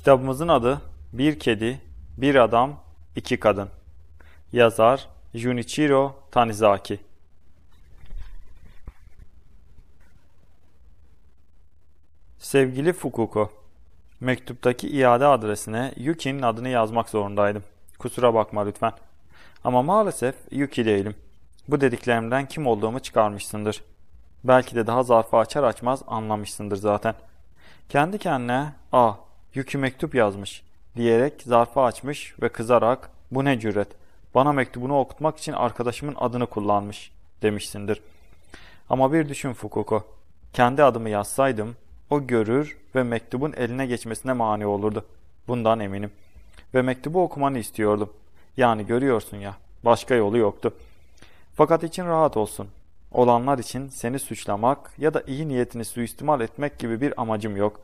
Kitabımızın adı Bir Kedi, Bir Adam, İki Kadın. Yazar Junichiro Tanizaki. Sevgili Fukuko, mektuptaki iade adresine Yuki'nin adını yazmak zorundaydım. Kusura bakma lütfen. Ama maalesef Yuki değilim. Bu dediklerimden kim olduğumu çıkarmışsındır. Belki de daha zarfı açar açmaz anlamışsındır zaten. Kendi kendine, a ah, yükü mektup yazmış diyerek zarfı açmış ve kızarak bu ne cüret bana mektubunu okutmak için arkadaşımın adını kullanmış demişsindir. Ama bir düşün Foucault'u. Kendi adımı yazsaydım o görür ve mektubun eline geçmesine mani olurdu. Bundan eminim. Ve mektubu okumanı istiyordum. Yani görüyorsun ya başka yolu yoktu. Fakat için rahat olsun. Olanlar için seni suçlamak ya da iyi niyetini suistimal etmek gibi bir amacım yok.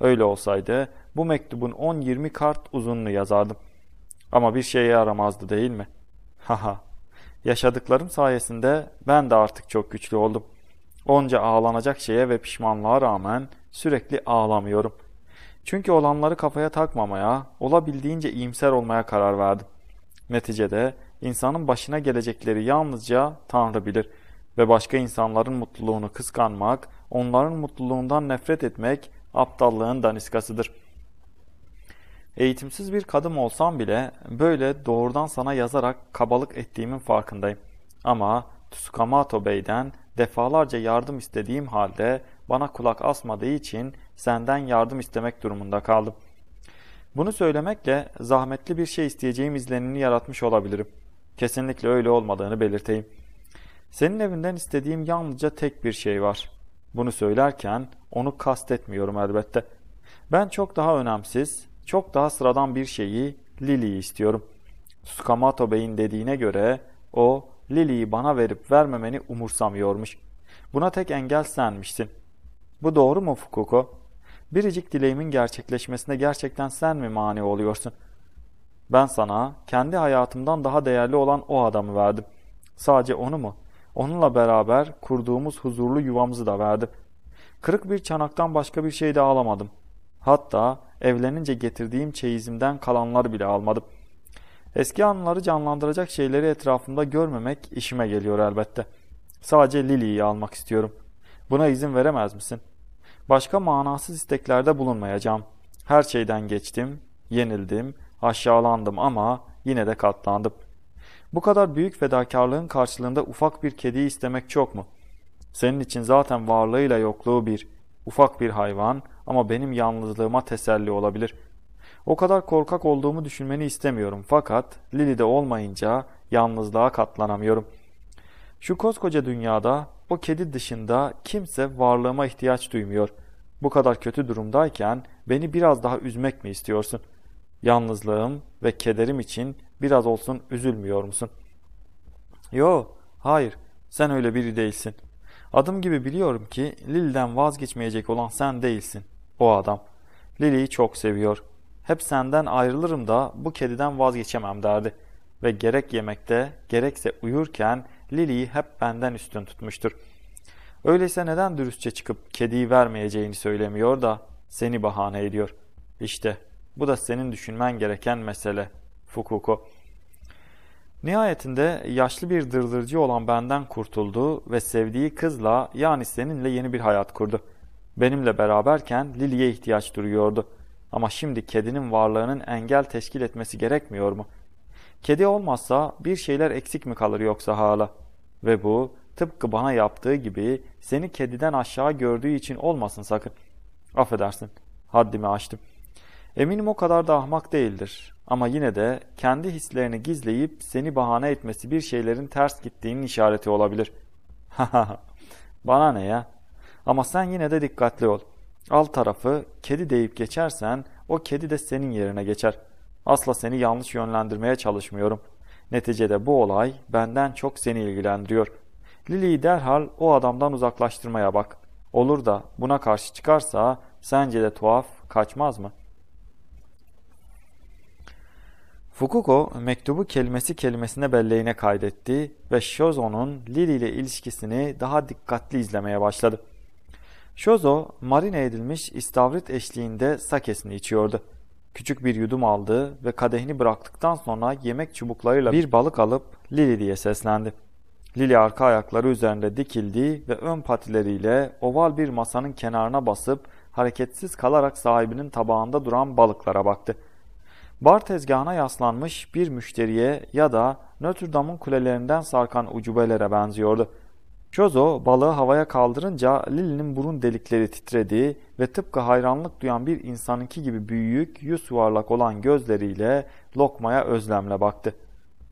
Öyle olsaydı bu mektubun 10-20 kart uzununu yazardım. Ama bir şeye yaramazdı değil mi? Haha. Yaşadıklarım sayesinde ben de artık çok güçlü oldum. Onca ağlanacak şeye ve pişmanlığa rağmen sürekli ağlamıyorum. Çünkü olanları kafaya takmamaya, olabildiğince iyimser olmaya karar verdim. Neticede insanın başına gelecekleri yalnızca Tanrı bilir ve başka insanların mutluluğunu kıskanmak, onların mutluluğundan nefret etmek aptallığın daniskasıdır. Eğitimsiz bir kadın olsam bile böyle doğrudan sana yazarak kabalık ettiğimin farkındayım. Ama Tsukamato Bey'den defalarca yardım istediğim halde bana kulak asmadığı için senden yardım istemek durumunda kaldım. Bunu söylemekle zahmetli bir şey isteyeceğim izlenimini yaratmış olabilirim. Kesinlikle öyle olmadığını belirteyim. Senin evinden istediğim yalnızca tek bir şey var. Bunu söylerken onu kastetmiyorum elbette. Ben çok daha önemsiz, çok daha sıradan bir şeyi Lily'yi istiyorum. Sukamato Bey'in dediğine göre o Lily'yi bana verip vermemeni umursamıyormuş. Buna tek engel senmişsin. Bu doğru mu Fukuko? Biricik dileğimin gerçekleşmesine gerçekten sen mi mani oluyorsun? Ben sana kendi hayatımdan daha değerli olan o adamı verdim. Sadece onu mu? Onunla beraber kurduğumuz huzurlu yuvamızı da verdim.'' Kırık bir çanaktan başka bir şey de alamadım. Hatta evlenince getirdiğim çeyizimden kalanlar bile almadım. Eski anıları canlandıracak şeyleri etrafımda görmemek işime geliyor elbette. Sadece Lily'yi almak istiyorum. Buna izin veremez misin? Başka manasız isteklerde bulunmayacağım. Her şeyden geçtim, yenildim, aşağılandım ama yine de katlandım. Bu kadar büyük fedakarlığın karşılığında ufak bir kedi istemek çok mu? Senin için zaten varlığıyla yokluğu bir, ufak bir hayvan ama benim yalnızlığıma teselli olabilir. O kadar korkak olduğumu düşünmeni istemiyorum fakat Lili'de olmayınca yalnızlığa katlanamıyorum. Şu koskoca dünyada o kedi dışında kimse varlığıma ihtiyaç duymuyor. Bu kadar kötü durumdayken beni biraz daha üzmek mi istiyorsun? Yalnızlığım ve kederim için biraz olsun üzülmüyor musun? Yo, hayır sen öyle biri değilsin. Adım gibi biliyorum ki Lili'den vazgeçmeyecek olan sen değilsin. O adam. Lili'yi çok seviyor. Hep senden ayrılırım da bu kediden vazgeçemem derdi. Ve gerek yemekte gerekse uyurken Lili'yi hep benden üstün tutmuştur. Öyleyse neden dürüstçe çıkıp kediyi vermeyeceğini söylemiyor da seni bahane ediyor. İşte bu da senin düşünmen gereken mesele. Fukuko. Nihayetinde yaşlı bir dırdırcı olan benden kurtuldu ve sevdiği kızla yani seninle yeni bir hayat kurdu. Benimle beraberken Lily'e ihtiyaç duruyordu. Ama şimdi kedinin varlığının engel teşkil etmesi gerekmiyor mu? Kedi olmazsa bir şeyler eksik mi kalır yoksa hala? Ve bu tıpkı bana yaptığı gibi seni kediden aşağı gördüğü için olmasın sakın. Affedersin, haddimi aştım. Eminim o kadar da ahmak değildir. Ama yine de kendi hislerini gizleyip seni bahane etmesi bir şeylerin ters gittiğinin işareti olabilir. Bana ne ya? Ama sen yine de dikkatli ol. Alt tarafı kedi deyip geçersen o kedi de senin yerine geçer. Asla seni yanlış yönlendirmeye çalışmıyorum. Neticede bu olay benden çok seni ilgilendiriyor. Lili'yi derhal o adamdan uzaklaştırmaya bak. Olur da buna karşı çıkarsa sence de tuhaf kaçmaz mı?'' Fukuko mektubu kelimesi kelimesine belleğine kaydetti ve Shozo'nun Lili ile ilişkisini daha dikkatli izlemeye başladı. Shozo marine edilmiş istavrit eşliğinde sakesini içiyordu. Küçük bir yudum aldı ve kadehini bıraktıktan sonra yemek çubuklarıyla bir balık alıp Lili diye seslendi. Lili arka ayakları üzerinde dikildi ve ön patileriyle oval bir masanın kenarına basıp hareketsiz kalarak sahibinin tabağında duran balıklara baktı. Bar tezgahına yaslanmış bir müşteriye ya da Notre Dame'ın kulelerinden sarkan ucubelere benziyordu. Şozo balığı havaya kaldırınca Lily'nin burun delikleri titredi ve tıpkı hayranlık duyan bir insanınki gibi büyük, yüz yuvarlak olan gözleriyle lokmaya özlemle baktı.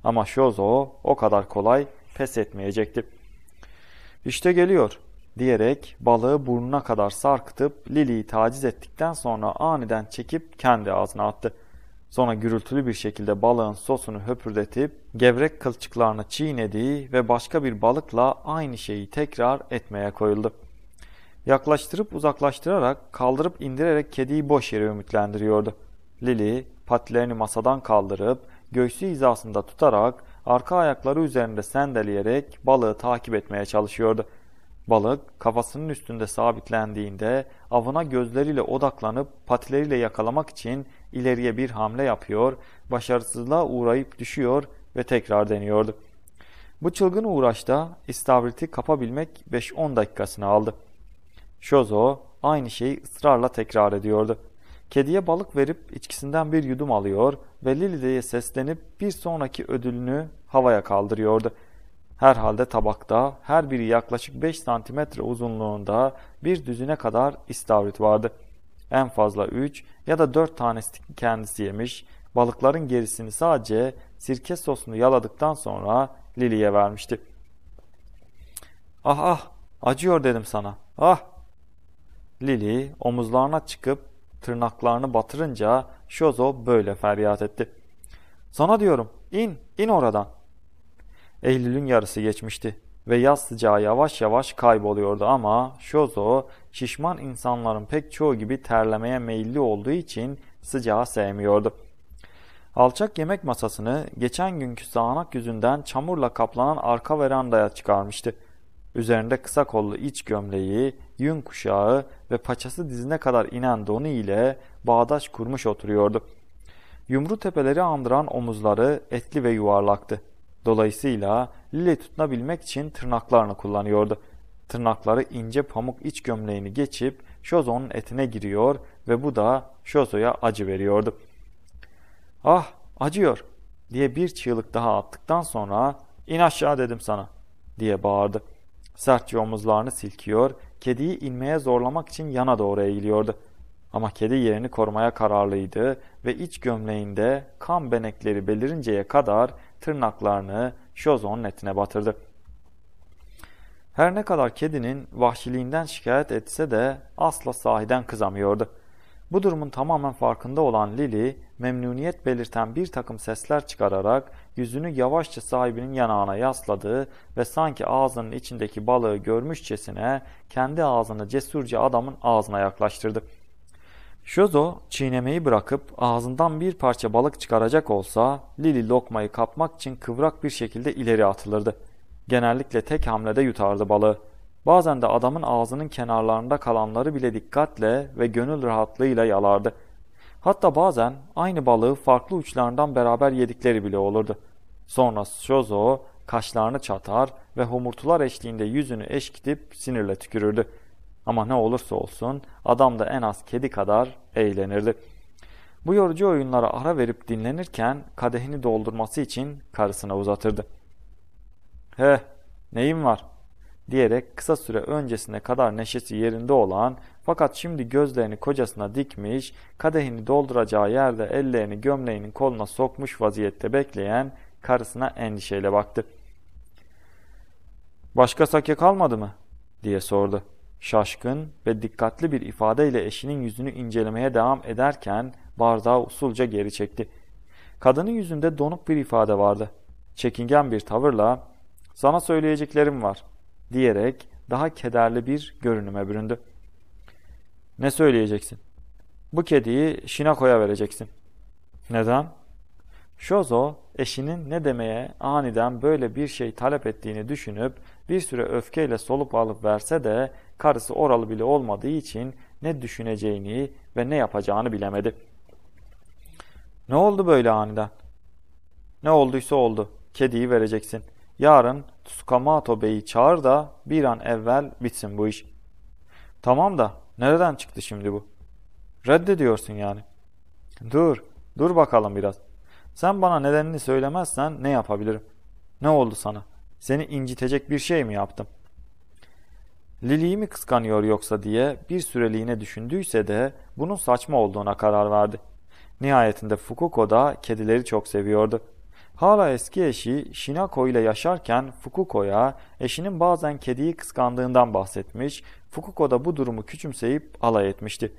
Ama Şozo o kadar kolay pes etmeyecekti. İşte geliyor diyerek balığı burnuna kadar sarkıtıp Lily'yi taciz ettikten sonra aniden çekip kendi ağzına attı. Sonra gürültülü bir şekilde balığın sosunu höpürdetip gevrek kılçıklarını çiğnediği ve başka bir balıkla aynı şeyi tekrar etmeye koyuldu. Yaklaştırıp uzaklaştırarak, kaldırıp indirerek kediyi boş yere ümitlendiriyordu. Lili patilerini masadan kaldırıp göğsü hizasında tutarak arka ayakları üzerinde sendeleyerek balığı takip etmeye çalışıyordu. Balık kafasının üstünde sabitlendiğinde avına gözleriyle odaklanıp patileriyle yakalamak için ileriye bir hamle yapıyor, başarısızlığa uğrayıp düşüyor ve tekrar deniyordu. Bu çılgın uğraşta istavriti kapabilmek 5-10 dakikasını aldı. Şozo aynı şeyi ısrarla tekrar ediyordu. Kediye balık verip içkisinden bir yudum alıyor ve Lilide'ye seslenip bir sonraki ödülünü havaya kaldırıyordu. Herhalde tabakta her biri yaklaşık 5 santimetre uzunluğunda bir düzine kadar istavrit vardı.'' en fazla 3 ya da 4 tanesi kendisi yemiş. Balıkların gerisini sadece sirke sosunu yaladıktan sonra Lili'ye vermişti. Ah ah acıyor dedim sana ah. Lili omuzlarına çıkıp tırnaklarını batırınca Şozo böyle feryat etti. Sana diyorum in in oradan. Eylül'ün yarısı geçmişti ve yaz sıcağı yavaş yavaş kayboluyordu ama Şozo şişman insanların pek çoğu gibi terlemeye meyilli olduğu için sıcağı sevmiyordu. Alçak yemek masasını geçen günkü sağanak yüzünden çamurla kaplanan arka verandaya çıkarmıştı. Üzerinde kısa kollu iç gömleği, yün kuşağı ve paçası dizine kadar inen donu ile bağdaş kurmuş oturuyordu. Yumru tepeleri andıran omuzları etli ve yuvarlaktı. Dolayısıyla lile tutunabilmek için tırnaklarını kullanıyordu.'' Tırnakları ince pamuk iç gömleğini geçip Şozo'nun etine giriyor ve bu da Şozo'ya acı veriyordu. Ah acıyor diye bir çığlık daha attıktan sonra in aşağı dedim sana diye bağırdı. Sertçe omuzlarını silkiyor, kediyi inmeye zorlamak için yana doğru eğiliyordu. Ama kedi yerini korumaya kararlıydı ve iç gömleğinde kan benekleri belirinceye kadar tırnaklarını şozonun etine batırdı. Her ne kadar kedinin vahşiliğinden şikayet etse de asla sahiden kızamıyordu. Bu durumun tamamen farkında olan Lily, memnuniyet belirten bir takım sesler çıkararak yüzünü yavaşça sahibinin yanağına yasladı ve sanki ağzının içindeki balığı görmüşçesine kendi ağzını cesurca adamın ağzına yaklaştırdı. Şozo çiğnemeyi bırakıp ağzından bir parça balık çıkaracak olsa Lili lokmayı kapmak için kıvrak bir şekilde ileri atılırdı. Genellikle tek hamlede yutardı balı. Bazen de adamın ağzının kenarlarında kalanları bile dikkatle ve gönül rahatlığıyla yalardı. Hatta bazen aynı balığı farklı uçlarından beraber yedikleri bile olurdu. Sonra Shozo kaşlarını çatar ve homurtular eşliğinde yüzünü eşkitip sinirle tükürürdü. Ama ne olursa olsun adam da en az kedi kadar eğlenirdi. Bu yorucu oyunlara ara verip dinlenirken kadehini doldurması için karısına uzatırdı he neyim var diyerek kısa süre öncesine kadar neşesi yerinde olan fakat şimdi gözlerini kocasına dikmiş, kadehini dolduracağı yerde ellerini gömleğinin koluna sokmuş vaziyette bekleyen karısına endişeyle baktı. ''Başka sake kalmadı mı?'' diye sordu. Şaşkın ve dikkatli bir ifadeyle eşinin yüzünü incelemeye devam ederken bardağı usulca geri çekti. Kadının yüzünde donuk bir ifade vardı. Çekingen bir tavırla sana söyleyeceklerim var diyerek daha kederli bir görünüme büründü. Ne söyleyeceksin? Bu kediyi Şinako'ya vereceksin. Neden? Şozo eşinin ne demeye aniden böyle bir şey talep ettiğini düşünüp bir süre öfkeyle solup alıp verse de karısı oralı bile olmadığı için ne düşüneceğini ve ne yapacağını bilemedi. Ne oldu böyle aniden? Ne olduysa oldu. Kediyi vereceksin. Yarın Tsukamato Bey'i çağır da bir an evvel bitsin bu iş. Tamam da nereden çıktı şimdi bu? Reddediyorsun yani. Dur, dur bakalım biraz. Sen bana nedenini söylemezsen ne yapabilirim? Ne oldu sana? Seni incitecek bir şey mi yaptım? Lili'yi mi kıskanıyor yoksa diye bir süreliğine düşündüyse de bunun saçma olduğuna karar verdi. Nihayetinde Fukuko da kedileri çok seviyordu. Hala eski eşi Shinako ile yaşarken Fukuko'ya eşinin bazen kediyi kıskandığından bahsetmiş, Fukuko da bu durumu küçümseyip alay etmişti.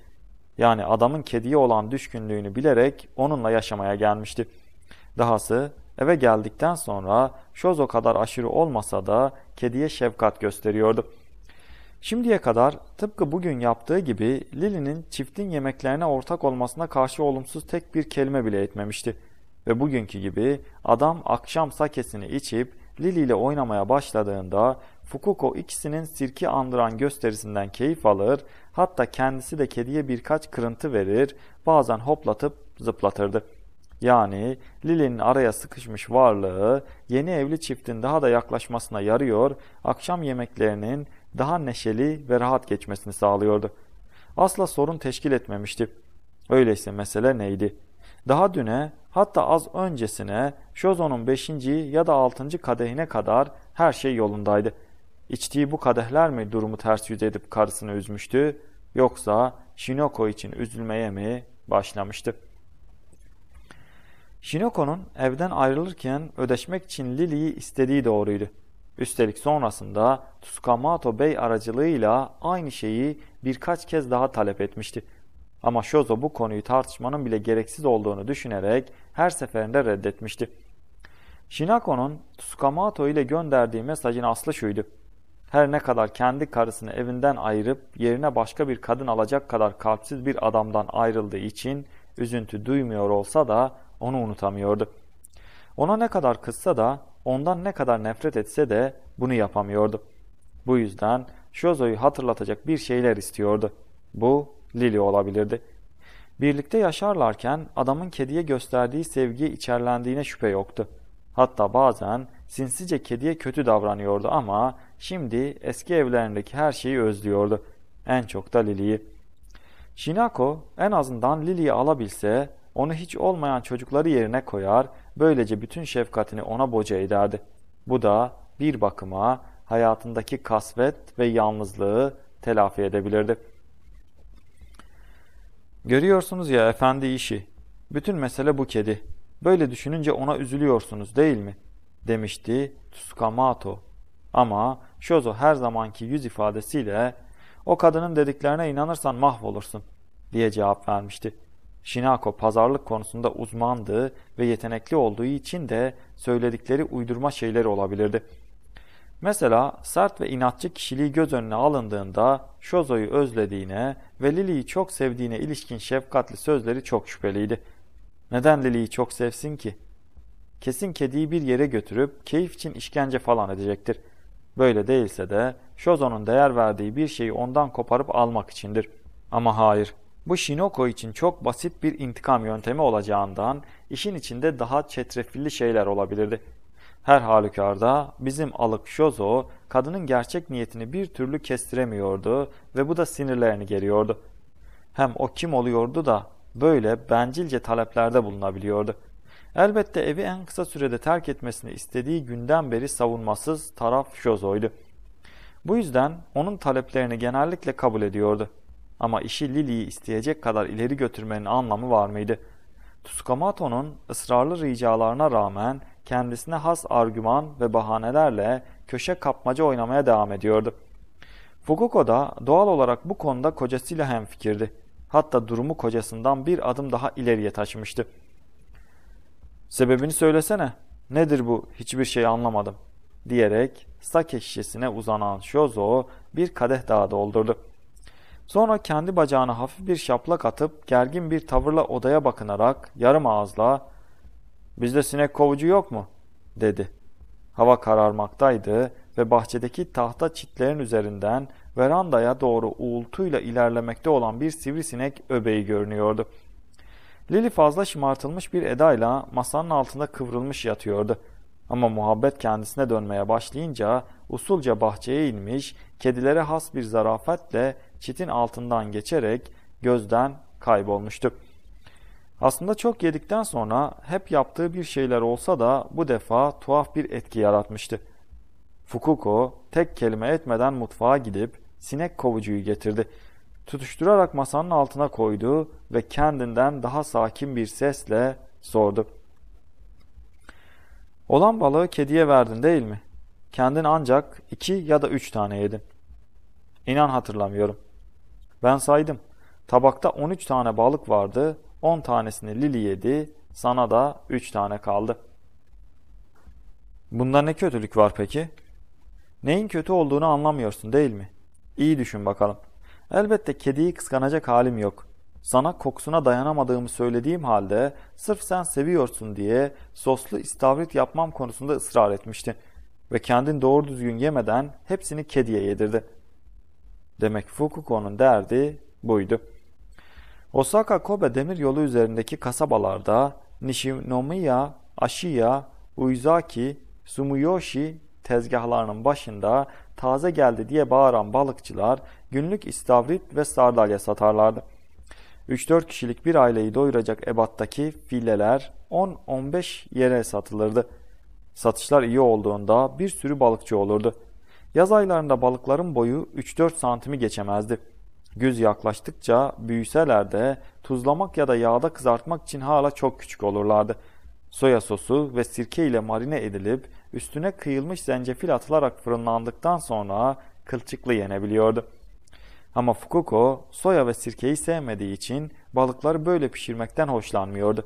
Yani adamın kediye olan düşkünlüğünü bilerek onunla yaşamaya gelmişti. Dahası eve geldikten sonra Shozo kadar aşırı olmasa da kediye şefkat gösteriyordu. Şimdiye kadar tıpkı bugün yaptığı gibi Lily'nin çiftin yemeklerine ortak olmasına karşı olumsuz tek bir kelime bile etmemişti. Ve bugünkü gibi adam akşam sakesini içip Lili ile oynamaya başladığında Fukuko ikisinin sirki andıran gösterisinden keyif alır, hatta kendisi de kediye birkaç kırıntı verir, bazen hoplatıp zıplatırdı. Yani Lili'nin araya sıkışmış varlığı yeni evli çiftin daha da yaklaşmasına yarıyor, akşam yemeklerinin daha neşeli ve rahat geçmesini sağlıyordu. Asla sorun teşkil etmemişti. Öyleyse mesele neydi? Daha düne hatta az öncesine Şozo'nun 5. ya da 6. kadehine kadar her şey yolundaydı. İçtiği bu kadehler mi durumu ters yüz edip karısını üzmüştü yoksa Shinoko için üzülmeye mi başlamıştı? Shinoko'nun evden ayrılırken ödeşmek için Lili'yi istediği doğruydu. Üstelik sonrasında Tsukamato Bey aracılığıyla aynı şeyi birkaç kez daha talep etmişti. Ama Şozo bu konuyu tartışmanın bile gereksiz olduğunu düşünerek her seferinde reddetmişti. Shinako'nun Tsukamoto ile gönderdiği mesajın aslı şuydu. Her ne kadar kendi karısını evinden ayırıp yerine başka bir kadın alacak kadar kalpsiz bir adamdan ayrıldığı için üzüntü duymuyor olsa da onu unutamıyordu. Ona ne kadar kızsa da ondan ne kadar nefret etse de bunu yapamıyordu. Bu yüzden Shozo'yu hatırlatacak bir şeyler istiyordu. Bu Lili olabilirdi. Birlikte yaşarlarken adamın kediye gösterdiği sevgiye içerlendiğine şüphe yoktu. Hatta bazen sinsice kediye kötü davranıyordu ama şimdi eski evlerindeki her şeyi özlüyordu. En çok da Lili'yi. Shinako en azından Lili'yi alabilse onu hiç olmayan çocukları yerine koyar, böylece bütün şefkatini ona boca ederdi. Bu da bir bakıma hayatındaki kasvet ve yalnızlığı telafi edebilirdi.'' Görüyorsunuz ya efendi işi. Bütün mesele bu kedi. Böyle düşününce ona üzülüyorsunuz değil mi? Demişti Tsukamato. Ama Shozo her zamanki yüz ifadesiyle o kadının dediklerine inanırsan mahvolursun diye cevap vermişti. Shinako pazarlık konusunda uzmandı ve yetenekli olduğu için de söyledikleri uydurma şeyler olabilirdi. Mesela sert ve inatçı kişiliği göz önüne alındığında Shozo'yu özlediğine ve Lili'yi çok sevdiğine ilişkin şefkatli sözleri çok şüpheliydi. Neden Lili'yi çok sevsin ki? Kesin kediyi bir yere götürüp keyif için işkence falan edecektir. Böyle değilse de Shozo'nun değer verdiği bir şeyi ondan koparıp almak içindir. Ama hayır, bu Shinoko için çok basit bir intikam yöntemi olacağından işin içinde daha çetrefilli şeyler olabilirdi. Her halükarda bizim alık Şozo kadının gerçek niyetini bir türlü kestiremiyordu ve bu da sinirlerini geriyordu. Hem o kim oluyordu da böyle bencilce taleplerde bulunabiliyordu. Elbette evi en kısa sürede terk etmesini istediği günden beri savunmasız taraf Şozo'ydu. Bu yüzden onun taleplerini genellikle kabul ediyordu. Ama işi Lili'yi isteyecek kadar ileri götürmenin anlamı var mıydı? Tuskamaton'un ısrarlı ricalarına rağmen kendisine has argüman ve bahanelerle köşe kapmaca oynamaya devam ediyordu. Fukuko da doğal olarak bu konuda kocasıyla hemfikirdi. Hatta durumu kocasından bir adım daha ileriye taşımıştı. Sebebini söylesene. Nedir bu? Hiçbir şey anlamadım. Diyerek sake şişesine uzanan Shozo bir kadeh daha doldurdu. Sonra kendi bacağına hafif bir şaplak atıp gergin bir tavırla odaya bakınarak yarım ağızla Bizde sinek kovucu yok mu? dedi. Hava kararmaktaydı ve bahçedeki tahta çitlerin üzerinden verandaya doğru uğultuyla ilerlemekte olan bir sivrisinek öbeği görünüyordu. Lili fazla şımartılmış bir edayla masanın altında kıvrılmış yatıyordu. Ama muhabbet kendisine dönmeye başlayınca usulca bahçeye inmiş, kedilere has bir zarafetle çitin altından geçerek gözden kaybolmuştu. Aslında çok yedikten sonra hep yaptığı bir şeyler olsa da bu defa tuhaf bir etki yaratmıştı. Fukuko tek kelime etmeden mutfağa gidip sinek kovucuyu getirdi. Tutuşturarak masanın altına koydu ve kendinden daha sakin bir sesle sordu. Olan balığı kediye verdin değil mi? Kendin ancak iki ya da üç tane yedin. İnan hatırlamıyorum. Ben saydım. Tabakta 13 tane balık vardı 10 tanesini Lili yedi, sana da 3 tane kaldı. Bunda ne kötülük var peki? Neyin kötü olduğunu anlamıyorsun değil mi? İyi düşün bakalım. Elbette kediyi kıskanacak halim yok. Sana kokusuna dayanamadığımı söylediğim halde sırf sen seviyorsun diye soslu istavrit yapmam konusunda ısrar etmişti Ve kendin doğru düzgün yemeden hepsini kediye yedirdi. Demek Fukuko'nun derdi buydu. Osaka-Kobe demiryolu üzerindeki kasabalarda Nishinomiya, Ashiya, Uizaki, Sumuyoshi tezgahlarının başında taze geldi diye bağıran balıkçılar günlük istavrit ve sardalya satarlardı. 3-4 kişilik bir aileyi doyuracak ebattaki fileler 10-15 yere satılırdı. Satışlar iyi olduğunda bir sürü balıkçı olurdu. Yaz aylarında balıkların boyu 3-4 santimi geçemezdi. Göz yaklaştıkça büyüseler de tuzlamak ya da yağda kızartmak için hala çok küçük olurlardı. Soya sosu ve sirke ile marine edilip üstüne kıyılmış zencefil atılarak fırınlandıktan sonra kılçıklı yenebiliyordu. Ama Fukuko soya ve sirkeyi sevmediği için balıkları böyle pişirmekten hoşlanmıyordu.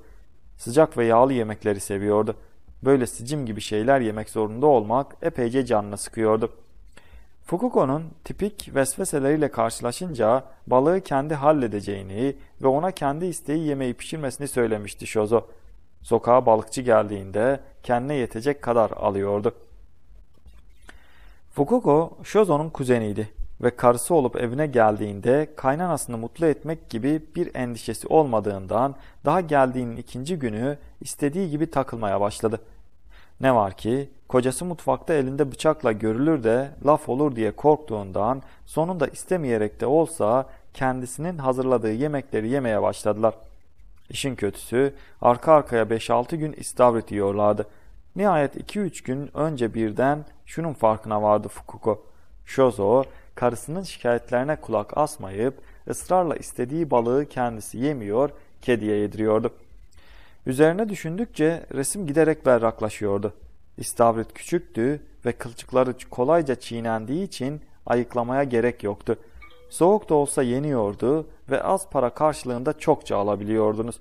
Sıcak ve yağlı yemekleri seviyordu. Böyle sicim gibi şeyler yemek zorunda olmak epeyce canını sıkıyordu. Fukuko'nun tipik vesveseleriyle karşılaşınca balığı kendi halledeceğini ve ona kendi isteği yemeği pişirmesini söylemişti Şozo. Sokağa balıkçı geldiğinde kendine yetecek kadar alıyordu. Fukuko, Şozo'nun kuzeniydi ve karısı olup evine geldiğinde kaynanasını mutlu etmek gibi bir endişesi olmadığından daha geldiğinin ikinci günü istediği gibi takılmaya başladı.'' Ne var ki kocası mutfakta elinde bıçakla görülür de laf olur diye korktuğundan sonunda istemeyerek de olsa kendisinin hazırladığı yemekleri yemeye başladılar. İşin kötüsü arka arkaya 5-6 gün istavrit yiyorlardı. Nihayet 2-3 gün önce birden şunun farkına vardı Fukuko. Shozo karısının şikayetlerine kulak asmayıp ısrarla istediği balığı kendisi yemiyor, kediye yediriyordu.'' Üzerine düşündükçe resim giderek berraklaşıyordu. İstavrit küçüktü ve kılçıkları kolayca çiğnendiği için ayıklamaya gerek yoktu. Soğuk da olsa yeniyordu ve az para karşılığında çokça alabiliyordunuz.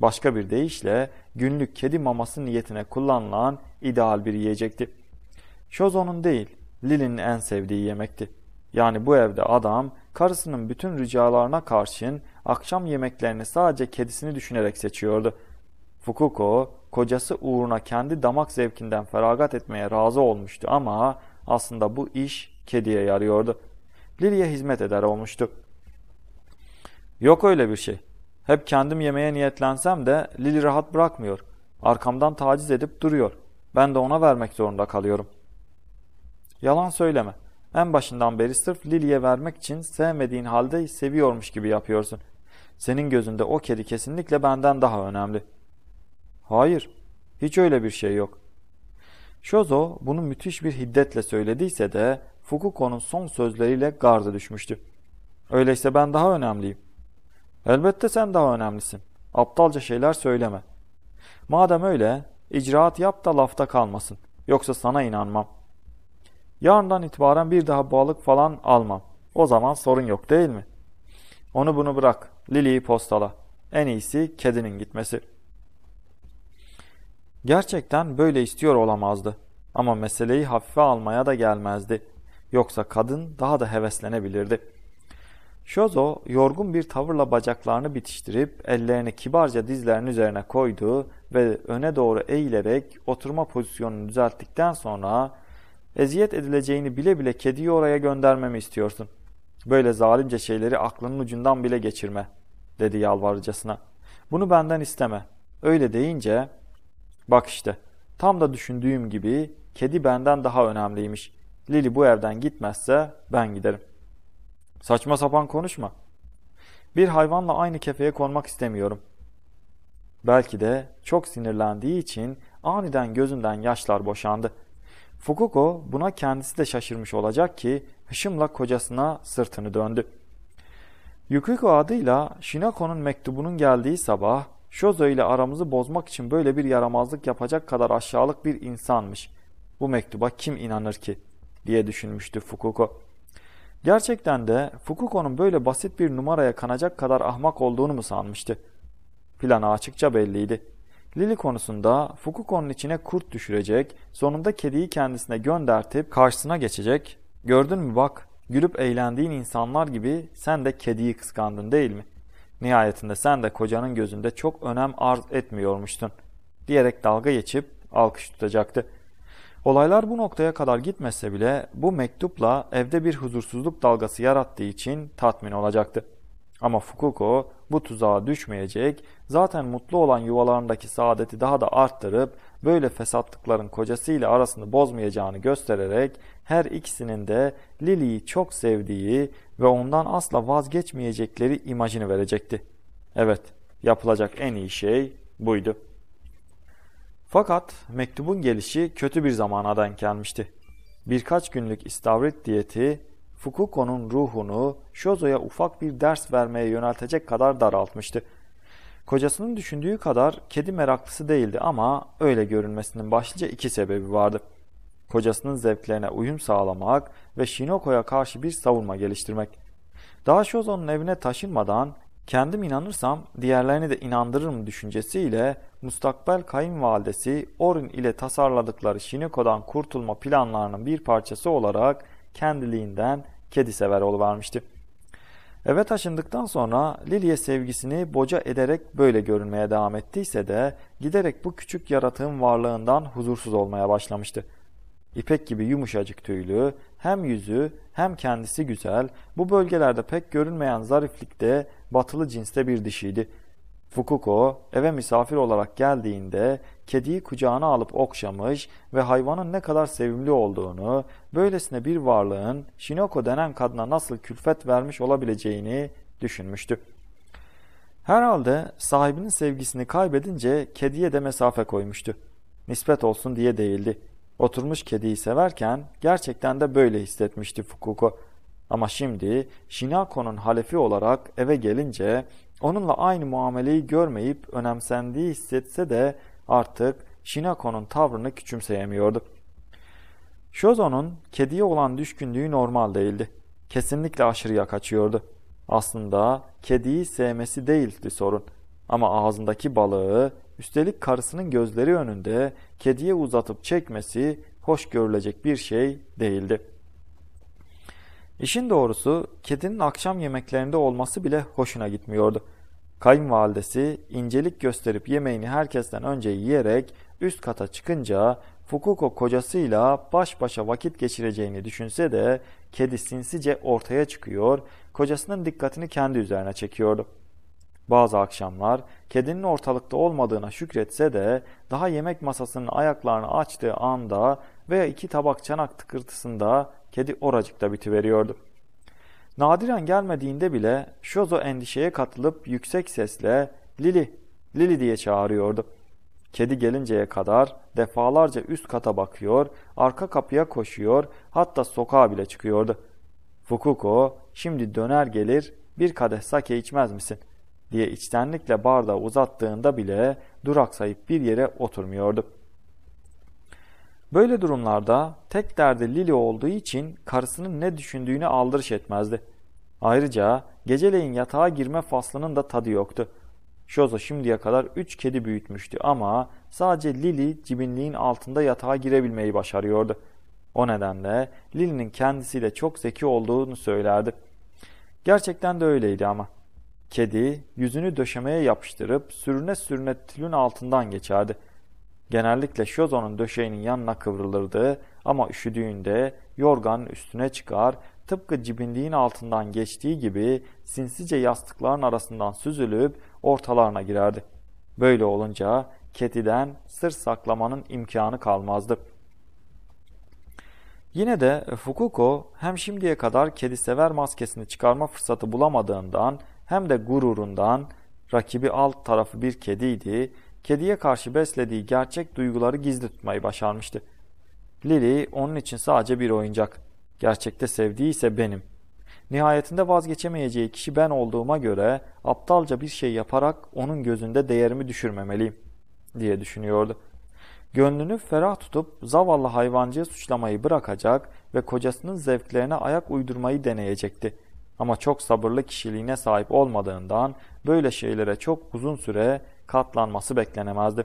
Başka bir deyişle günlük kedi maması niyetine kullanılan ideal bir yiyecekti. Şozo'nun değil, Lil'in en sevdiği yemekti. Yani bu evde adam karısının bütün ricalarına karşın akşam yemeklerini sadece kedisini düşünerek seçiyordu.'' Fukuko, kocası uğruna kendi damak zevkinden feragat etmeye razı olmuştu ama aslında bu iş kediye yarıyordu. Lily'e hizmet eder olmuştu. Yok öyle bir şey. Hep kendim yemeye niyetlensem de Lily rahat bırakmıyor. Arkamdan taciz edip duruyor. Ben de ona vermek zorunda kalıyorum. Yalan söyleme. En başından beri sırf Lily'e vermek için sevmediğin halde seviyormuş gibi yapıyorsun. Senin gözünde o kedi kesinlikle benden daha önemli.'' Hayır, hiç öyle bir şey yok. Şozo bunu müthiş bir hiddetle söylediyse de Fukuko'nun son sözleriyle gardı düşmüştü. Öyleyse ben daha önemliyim. Elbette sen daha önemlisin. Aptalca şeyler söyleme. Madem öyle, icraat yap da lafta kalmasın. Yoksa sana inanmam. Yarından itibaren bir daha balık falan almam. O zaman sorun yok değil mi? Onu bunu bırak. Lili'yi postala. En iyisi kedinin gitmesi.'' Gerçekten böyle istiyor olamazdı. Ama meseleyi hafife almaya da gelmezdi. Yoksa kadın daha da heveslenebilirdi. Şozo yorgun bir tavırla bacaklarını bitiştirip ellerini kibarca dizlerinin üzerine koydu ve öne doğru eğilerek oturma pozisyonunu düzelttikten sonra eziyet edileceğini bile bile kediyi oraya göndermemi istiyorsun. Böyle zalimce şeyleri aklının ucundan bile geçirme dedi yalvarıcasına. Bunu benden isteme. Öyle deyince Bak işte tam da düşündüğüm gibi kedi benden daha önemliymiş. Lili bu evden gitmezse ben giderim. Saçma sapan konuşma. Bir hayvanla aynı kefeye konmak istemiyorum. Belki de çok sinirlendiği için aniden gözünden yaşlar boşandı. Fukuko buna kendisi de şaşırmış olacak ki hışımla kocasına sırtını döndü. Yukiko adıyla Shinako'nun mektubunun geldiği sabah Şozo ile aramızı bozmak için böyle bir yaramazlık yapacak kadar aşağılık bir insanmış. Bu mektuba kim inanır ki? diye düşünmüştü Fukuko. Gerçekten de Fukuko'nun böyle basit bir numaraya kanacak kadar ahmak olduğunu mu sanmıştı? Planı açıkça belliydi. Lili konusunda Fukuko'nun içine kurt düşürecek, sonunda kediyi kendisine göndertip karşısına geçecek. Gördün mü bak, gülüp eğlendiğin insanlar gibi sen de kediyi kıskandın değil mi?'' Nihayetinde sen de kocanın gözünde çok önem arz etmiyormuştun diyerek dalga geçip alkış tutacaktı. Olaylar bu noktaya kadar gitmese bile bu mektupla evde bir huzursuzluk dalgası yarattığı için tatmin olacaktı. Ama Fukuko bu tuzağa düşmeyecek, zaten mutlu olan yuvalarındaki saadeti daha da arttırıp böyle fesatlıkların kocasıyla arasını bozmayacağını göstererek her ikisinin de Lili'yi çok sevdiği ve ondan asla vazgeçmeyecekleri imajını verecekti. Evet, yapılacak en iyi şey buydu. Fakat mektubun gelişi kötü bir zamana denk gelmişti. Birkaç günlük istavrit diyeti Fukuko'nun ruhunu Shozo'ya ufak bir ders vermeye yöneltecek kadar daraltmıştı. Kocasının düşündüğü kadar kedi meraklısı değildi ama öyle görünmesinin başlıca iki sebebi vardı kocasının zevklerine uyum sağlamak ve Shinoko'ya karşı bir savunma geliştirmek. Daha Shozo'nun evine taşınmadan kendim inanırsam diğerlerini de inandırırım düşüncesiyle mustakbel kayınvalidesi Orin ile tasarladıkları Shinokodan kurtulma planlarının bir parçası olarak kendiliğinden kedi sever oluvermişti. Eve taşındıktan sonra Lily'e sevgisini boca ederek böyle görünmeye devam ettiyse de giderek bu küçük yaratığın varlığından huzursuz olmaya başlamıştı. İpek gibi yumuşacık tüylü, hem yüzü hem kendisi güzel, bu bölgelerde pek görünmeyen zariflikte batılı cinste bir dişiydi. Fukuko eve misafir olarak geldiğinde kediyi kucağına alıp okşamış ve hayvanın ne kadar sevimli olduğunu, böylesine bir varlığın Shinoko denen kadına nasıl külfet vermiş olabileceğini düşünmüştü. Herhalde sahibinin sevgisini kaybedince kediye de mesafe koymuştu. Nispet olsun diye değildi. Oturmuş kediyi severken gerçekten de böyle hissetmişti Fukuko. Ama şimdi Shinako'nun halefi olarak eve gelince onunla aynı muameleyi görmeyip önemsendiği hissetse de artık Shinako'nun tavrını küçümseyemiyordu. Shozo'nun kediye olan düşkünlüğü normal değildi. Kesinlikle aşırıya kaçıyordu. Aslında kediyi sevmesi değildi sorun. Ama ağzındaki balığı Üstelik karısının gözleri önünde kediye uzatıp çekmesi hoş görülecek bir şey değildi. İşin doğrusu kedinin akşam yemeklerinde olması bile hoşuna gitmiyordu. Kayınvalidesi incelik gösterip yemeğini herkesten önce yiyerek üst kata çıkınca Fukuko kocasıyla baş başa vakit geçireceğini düşünse de kedi sinsice ortaya çıkıyor, kocasının dikkatini kendi üzerine çekiyordu. Bazı akşamlar kedinin ortalıkta olmadığına şükretse de daha yemek masasının ayaklarını açtığı anda veya iki tabak çanak tıkırtısında kedi oracıkta bitiveriyordu. Nadiren gelmediğinde bile Şozo endişeye katılıp yüksek sesle Lili, Lili diye çağırıyordu. Kedi gelinceye kadar defalarca üst kata bakıyor, arka kapıya koşuyor, hatta sokağa bile çıkıyordu. Fukuko şimdi döner gelir bir kadeh sake içmez misin? diye içtenlikle bardağı uzattığında bile duraksayıp bir yere oturmuyordu. Böyle durumlarda tek derdi Lili olduğu için karısının ne düşündüğünü aldırış etmezdi. Ayrıca geceleyin yatağa girme faslının da tadı yoktu. Şozo şimdiye kadar üç kedi büyütmüştü ama sadece Lili cibinliğin altında yatağa girebilmeyi başarıyordu. O nedenle Lili'nin kendisiyle çok zeki olduğunu söylerdi. Gerçekten de öyleydi ama. Kedi yüzünü döşemeye yapıştırıp sürüne sürüne tülün altından geçerdi. Genellikle şozonun döşeğinin yanına kıvrılırdı ama üşüdüğünde yorganın üstüne çıkar, tıpkı cibindiğin altından geçtiği gibi sinsice yastıkların arasından süzülüp ortalarına girerdi. Böyle olunca Ketiden sır saklamanın imkanı kalmazdı. Yine de Fukuko hem şimdiye kadar kedisever maskesini çıkarma fırsatı bulamadığından hem de gururundan rakibi alt tarafı bir kediydi. Kediye karşı beslediği gerçek duyguları gizli tutmayı başarmıştı. Lily onun için sadece bir oyuncak. Gerçekte sevdiği ise benim. Nihayetinde vazgeçemeyeceği kişi ben olduğuma göre aptalca bir şey yaparak onun gözünde değerimi düşürmemeliyim diye düşünüyordu. Gönlünü ferah tutup zavallı hayvancıya suçlamayı bırakacak ve kocasının zevklerine ayak uydurmayı deneyecekti. Ama çok sabırlı kişiliğine sahip olmadığından böyle şeylere çok uzun süre katlanması beklenemezdi.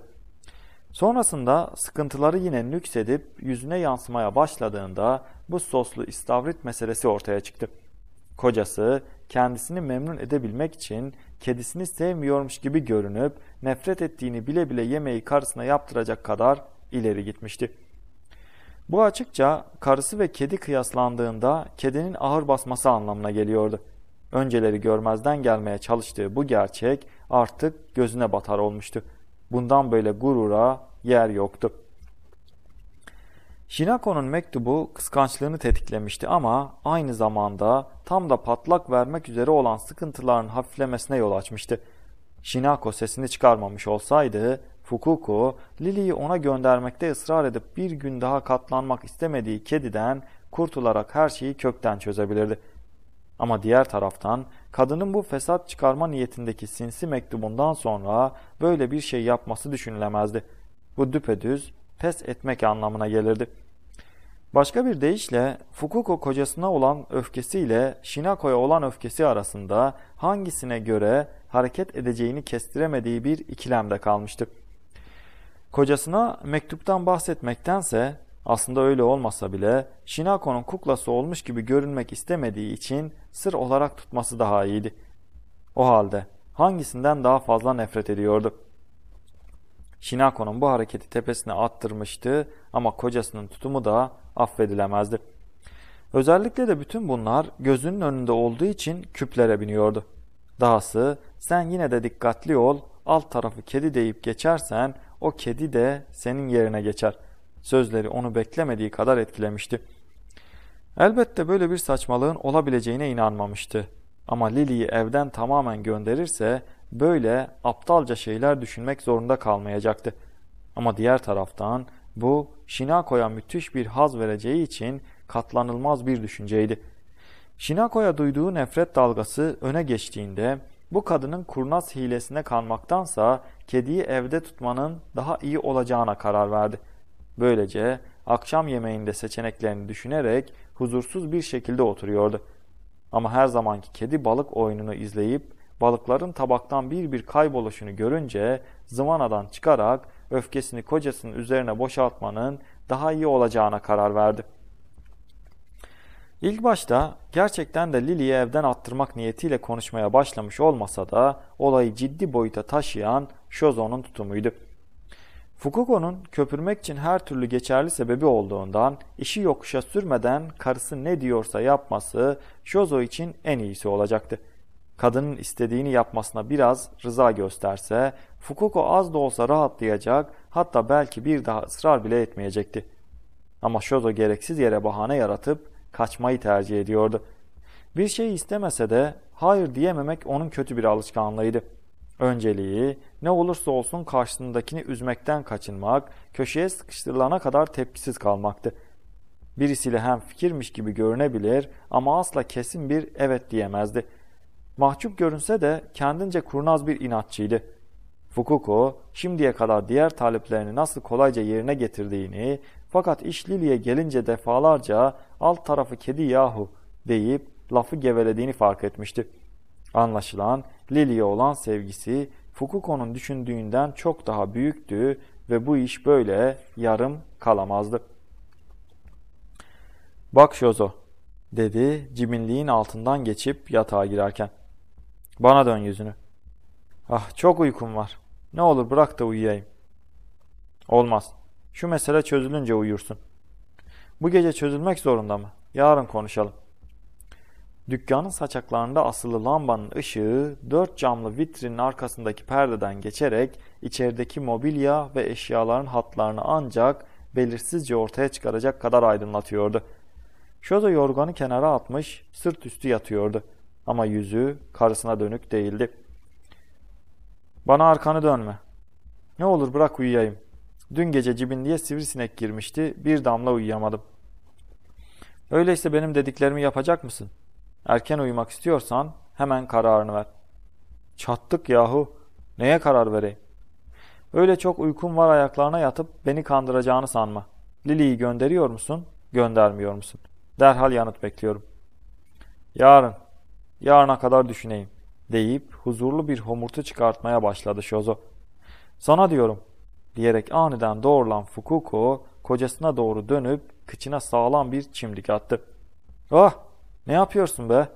Sonrasında sıkıntıları yine nüksedip yüzüne yansımaya başladığında bu soslu istavrit meselesi ortaya çıktı. Kocası kendisini memnun edebilmek için kedisini sevmiyormuş gibi görünüp nefret ettiğini bile bile yemeği karısına yaptıracak kadar ileri gitmişti. Bu açıkça karısı ve kedi kıyaslandığında kedinin ağır basması anlamına geliyordu. Önceleri görmezden gelmeye çalıştığı bu gerçek artık gözüne batar olmuştu. Bundan böyle gurura yer yoktu. Shinako'nun mektubu kıskançlığını tetiklemişti ama aynı zamanda tam da patlak vermek üzere olan sıkıntıların hafiflemesine yol açmıştı. Shinako sesini çıkarmamış olsaydı Fukuko, Lily'yi ona göndermekte ısrar edip bir gün daha katlanmak istemediği kediden kurtularak her şeyi kökten çözebilirdi. Ama diğer taraftan kadının bu fesat çıkarma niyetindeki sinsi mektubundan sonra böyle bir şey yapması düşünülemezdi. Bu düpedüz pes etmek anlamına gelirdi. Başka bir deyişle Fukuko kocasına olan öfkesiyle Shinako'ya olan öfkesi arasında hangisine göre hareket edeceğini kestiremediği bir ikilemde kalmıştı. Kocasına mektuptan bahsetmektense aslında öyle olmasa bile Shinako'nun kuklası olmuş gibi görünmek istemediği için sır olarak tutması daha iyiydi. O halde hangisinden daha fazla nefret ediyordu? Shinako'nun bu hareketi tepesine attırmıştı ama kocasının tutumu da affedilemezdi. Özellikle de bütün bunlar gözünün önünde olduğu için küplere biniyordu. Dahası sen yine de dikkatli ol, alt tarafı kedi deyip geçersen o kedi de senin yerine geçer. Sözleri onu beklemediği kadar etkilemişti. Elbette böyle bir saçmalığın olabileceğine inanmamıştı. Ama Lily'yi evden tamamen gönderirse böyle aptalca şeyler düşünmek zorunda kalmayacaktı. Ama diğer taraftan bu Shinako'ya müthiş bir haz vereceği için katlanılmaz bir düşünceydi. Shinako'ya duyduğu nefret dalgası öne geçtiğinde bu kadının kurnaz hilesine kanmaktansa kediyi evde tutmanın daha iyi olacağına karar verdi. Böylece akşam yemeğinde seçeneklerini düşünerek huzursuz bir şekilde oturuyordu. Ama her zamanki kedi balık oyununu izleyip balıkların tabaktan bir bir kayboluşunu görünce zıvanadan çıkarak öfkesini kocasının üzerine boşaltmanın daha iyi olacağına karar verdi. İlk başta gerçekten de Lily'yi evden attırmak niyetiyle konuşmaya başlamış olmasa da olayı ciddi boyuta taşıyan Shozo'nun tutumuydu. Fukuko'nun köpürmek için her türlü geçerli sebebi olduğundan işi yokuşa sürmeden karısı ne diyorsa yapması Shozo için en iyisi olacaktı. Kadının istediğini yapmasına biraz rıza gösterse Fukuko az da olsa rahatlayacak hatta belki bir daha ısrar bile etmeyecekti. Ama Shozo gereksiz yere bahane yaratıp kaçmayı tercih ediyordu. Bir şey istemese de hayır diyememek onun kötü bir alışkanlığıydı. Önceliği ne olursa olsun karşısındakini üzmekten kaçınmak, köşeye sıkıştırılana kadar tepkisiz kalmaktı. Birisiyle hem fikirmiş gibi görünebilir ama asla kesin bir evet diyemezdi. Mahcup görünse de kendince kurnaz bir inatçıydı. Fukuko şimdiye kadar diğer taleplerini nasıl kolayca yerine getirdiğini fakat iş Lili'ye gelince defalarca alt tarafı kedi yahu deyip lafı gevelediğini fark etmişti. Anlaşılan Lily'e olan sevgisi Fukuko'nun düşündüğünden çok daha büyüktü ve bu iş böyle yarım kalamazdı. Bak Şozo dedi cibinliğin altından geçip yatağa girerken. Bana dön yüzünü. Ah çok uykum var. Ne olur bırak da uyuyayım. Olmaz. Şu mesele çözülünce uyursun.'' Bu gece çözülmek zorunda mı? Yarın konuşalım. Dükkanın saçaklarında asılı lambanın ışığı dört camlı vitrinin arkasındaki perdeden geçerek içerideki mobilya ve eşyaların hatlarını ancak belirsizce ortaya çıkaracak kadar aydınlatıyordu. Şoza yorganı kenara atmış, sırt üstü yatıyordu. Ama yüzü karısına dönük değildi. ''Bana arkanı dönme. Ne olur bırak uyuyayım. Dün gece cibin diye sivrisinek girmişti, bir damla uyuyamadım.'' Öyleyse benim dediklerimi yapacak mısın? Erken uyumak istiyorsan hemen kararını ver. Çattık yahu. Neye karar vereyim? Öyle çok uykum var ayaklarına yatıp beni kandıracağını sanma. Lili'yi gönderiyor musun? Göndermiyor musun? Derhal yanıt bekliyorum. Yarın, yarına kadar düşüneyim deyip huzurlu bir homurtu çıkartmaya başladı Şozo. Sana diyorum diyerek aniden doğrulan Fukuko kocasına doğru dönüp Kıçına sağlam bir çimdik attı. Ah! Ne yapıyorsun be?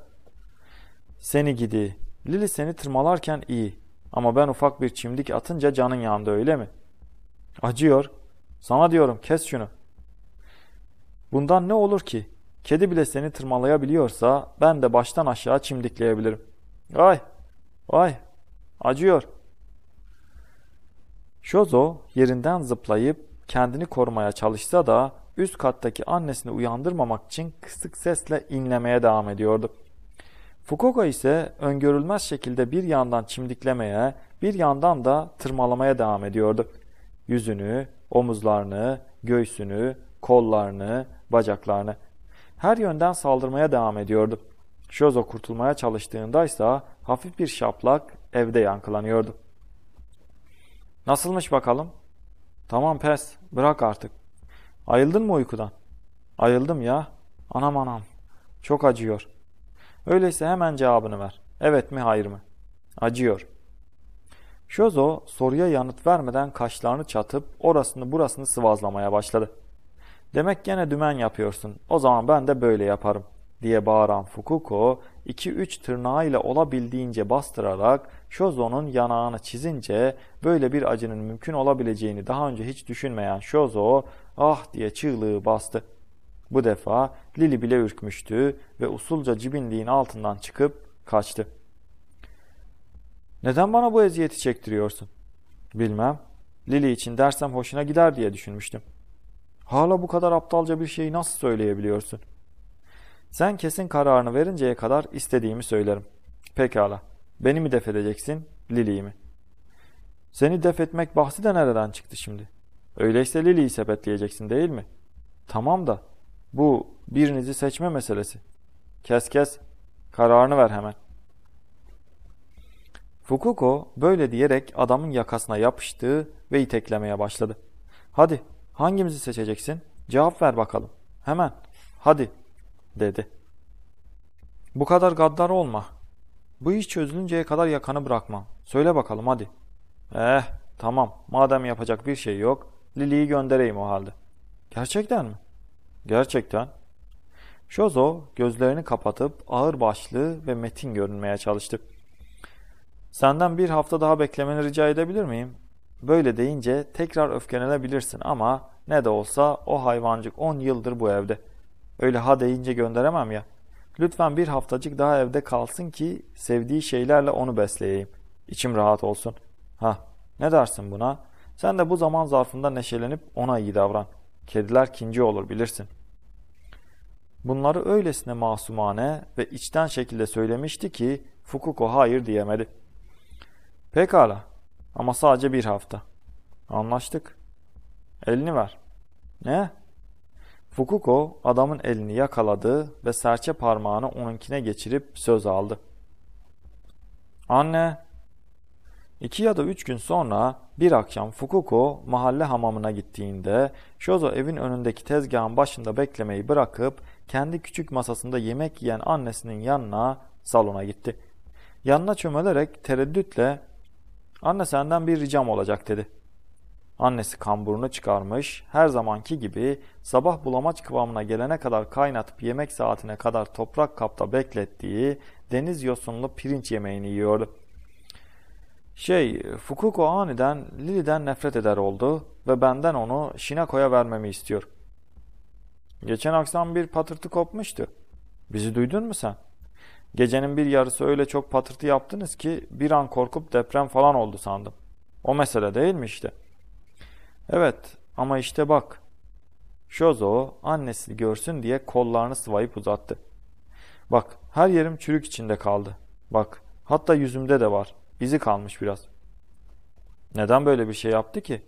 Seni gidi. Lili seni tırmalarken iyi. Ama ben ufak bir çimdik atınca canın yandı öyle mi? Acıyor. Sana diyorum kes şunu. Bundan ne olur ki? Kedi bile seni tırmalayabiliyorsa ben de baştan aşağı çimdikleyebilirim. Ay! Ay! Acıyor. Şozo yerinden zıplayıp kendini korumaya çalışsa da üst kattaki annesini uyandırmamak için kısık sesle inlemeye devam ediyordu. Fukuoka ise öngörülmez şekilde bir yandan çimdiklemeye, bir yandan da tırmalamaya devam ediyordu. Yüzünü, omuzlarını, göğsünü, kollarını, bacaklarını her yönden saldırmaya devam ediyordu. Şozo kurtulmaya çalıştığında ise hafif bir şaplak evde yankılanıyordu. Nasılmış bakalım? Tamam pes, bırak artık. Ayıldın mı uykudan? Ayıldım ya. Anam anam. Çok acıyor. Öyleyse hemen cevabını ver. Evet mi hayır mı? Acıyor. Şozo soruya yanıt vermeden kaşlarını çatıp orasını burasını sıvazlamaya başladı. Demek gene dümen yapıyorsun. O zaman ben de böyle yaparım diye bağıran Fukuko iki üç tırnağıyla olabildiğince bastırarak Shozo'nun yanağını çizince böyle bir acının mümkün olabileceğini daha önce hiç düşünmeyen Shozo ah diye çığlığı bastı. Bu defa Lili bile ürkmüştü ve usulca cibinliğin altından çıkıp kaçtı. Neden bana bu eziyeti çektiriyorsun? Bilmem. Lili için dersem hoşuna gider diye düşünmüştüm. Hala bu kadar aptalca bir şeyi nasıl söyleyebiliyorsun? Sen kesin kararını verinceye kadar istediğimi söylerim. Pekala. Beni mi def edeceksin, Lili'yi mi? Seni def etmek bahsi de nereden çıktı şimdi? Öyleyse Lili'yi sepetleyeceksin değil mi? Tamam da bu birinizi seçme meselesi. Kes kes kararını ver hemen. Fukuko böyle diyerek adamın yakasına yapıştığı ve iteklemeye başladı. Hadi hangimizi seçeceksin? Cevap ver bakalım. Hemen hadi dedi. Bu kadar gaddar olma. Bu iş çözülünceye kadar yakanı bırakmam. Söyle bakalım hadi. Eh tamam madem yapacak bir şey yok Lili'yi göndereyim o halde. Gerçekten mi? Gerçekten. Şozo gözlerini kapatıp ağır başlı ve metin görünmeye çalıştı. Senden bir hafta daha beklemeni rica edebilir miyim? Böyle deyince tekrar öfkelenebilirsin ama ne de olsa o hayvancık 10 yıldır bu evde. Öyle ha deyince gönderemem ya. Lütfen bir haftacık daha evde kalsın ki sevdiği şeylerle onu besleyeyim. İçim rahat olsun. Ha, ne dersin buna? Sen de bu zaman zarfında neşelenip ona iyi davran. Kediler kinci olur bilirsin. Bunları öylesine masumane ve içten şekilde söylemişti ki Fukuko hayır diyemedi. Pekala ama sadece bir hafta. Anlaştık. Elini ver. Ne? Fukuko adamın elini yakaladı ve serçe parmağını onunkine geçirip söz aldı. Anne! İki ya da üç gün sonra bir akşam Fukuko mahalle hamamına gittiğinde Shozo evin önündeki tezgahın başında beklemeyi bırakıp kendi küçük masasında yemek yiyen annesinin yanına salona gitti. Yanına çömelerek tereddütle ''Anne senden bir ricam olacak'' dedi. Annesi kamburunu çıkarmış, her zamanki gibi sabah bulamaç kıvamına gelene kadar kaynatıp yemek saatine kadar toprak kapta beklettiği deniz yosunlu pirinç yemeğini yiyordu. Şey, Fukuko aniden Lili'den nefret eder oldu ve benden onu Shinako'ya vermemi istiyor. Geçen akşam bir patırtı kopmuştu. Bizi duydun mu sen? Gecenin bir yarısı öyle çok patırtı yaptınız ki bir an korkup deprem falan oldu sandım. O mesele değil mi işte? Evet ama işte bak. Shozo annesi görsün diye kollarını sıvayıp uzattı. Bak her yerim çürük içinde kaldı. Bak hatta yüzümde de var.'' Bizi kalmış biraz. Neden böyle bir şey yaptı ki?